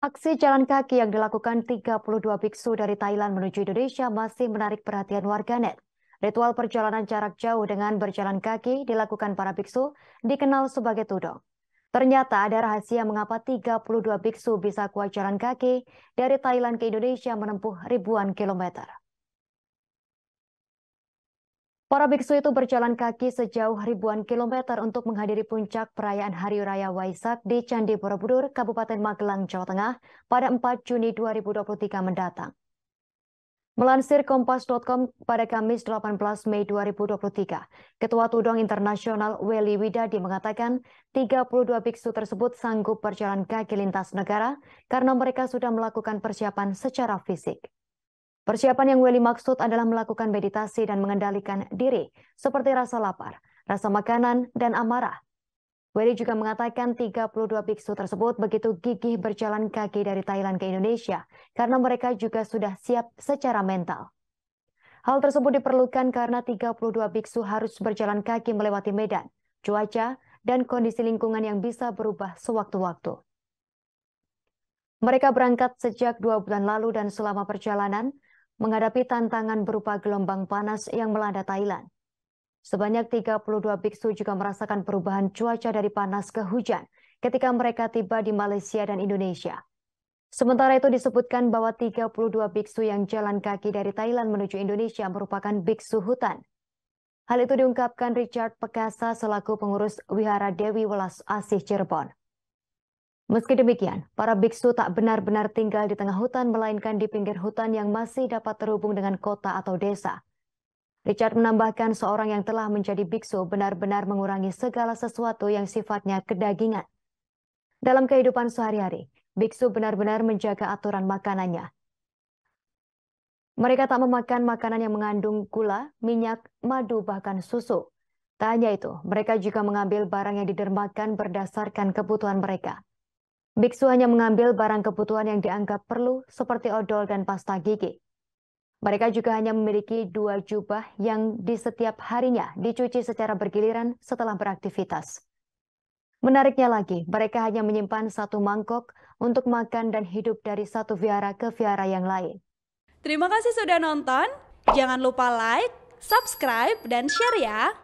Aksi jalan kaki yang dilakukan 32 biksu dari Thailand menuju Indonesia masih menarik perhatian warganet. Ritual perjalanan jarak jauh dengan berjalan kaki dilakukan para biksu dikenal sebagai tudong. Ternyata ada rahasia mengapa 32 biksu bisa kuat jalan kaki dari Thailand ke Indonesia menempuh ribuan kilometer. Para biksu itu berjalan kaki sejauh ribuan kilometer untuk menghadiri puncak perayaan Hari Raya Waisak di Candi Borobudur, Kabupaten Magelang, Jawa Tengah pada 4 Juni 2023 mendatang. Melansir Kompas.com pada Kamis 18 Mei 2023, Ketua Tudong Internasional Weli Widadi mengatakan 32 biksu tersebut sanggup berjalan kaki lintas negara karena mereka sudah melakukan persiapan secara fisik. Persiapan yang Weli maksud adalah melakukan meditasi dan mengendalikan diri, seperti rasa lapar, rasa makanan, dan amarah. Weli juga mengatakan 32 biksu tersebut begitu gigih berjalan kaki dari Thailand ke Indonesia karena mereka juga sudah siap secara mental. Hal tersebut diperlukan karena 32 biksu harus berjalan kaki melewati medan, cuaca, dan kondisi lingkungan yang bisa berubah sewaktu-waktu. Mereka berangkat sejak dua bulan lalu dan selama perjalanan, menghadapi tantangan berupa gelombang panas yang melanda Thailand. Sebanyak 32 biksu juga merasakan perubahan cuaca dari panas ke hujan ketika mereka tiba di Malaysia dan Indonesia. Sementara itu disebutkan bahwa 32 biksu yang jalan kaki dari Thailand menuju Indonesia merupakan biksu hutan. Hal itu diungkapkan Richard Pekasa selaku pengurus Wihara Dewi Welas Asih Cirebon. Meski demikian, para biksu tak benar-benar tinggal di tengah hutan, melainkan di pinggir hutan yang masih dapat terhubung dengan kota atau desa. Richard menambahkan seorang yang telah menjadi biksu benar-benar mengurangi segala sesuatu yang sifatnya kedagingan. Dalam kehidupan sehari-hari, biksu benar-benar menjaga aturan makanannya. Mereka tak memakan makanan yang mengandung gula, minyak, madu, bahkan susu. Tanya itu, mereka juga mengambil barang yang didermakan berdasarkan kebutuhan mereka. Biksu hanya mengambil barang kebutuhan yang dianggap perlu seperti odol dan pasta gigi. Mereka juga hanya memiliki dua jubah yang di setiap harinya dicuci secara bergiliran setelah beraktivitas. Menariknya lagi, mereka hanya menyimpan satu mangkok untuk makan dan hidup dari satu viara ke viara yang lain. Terima kasih sudah nonton. Jangan lupa like, subscribe, dan share ya.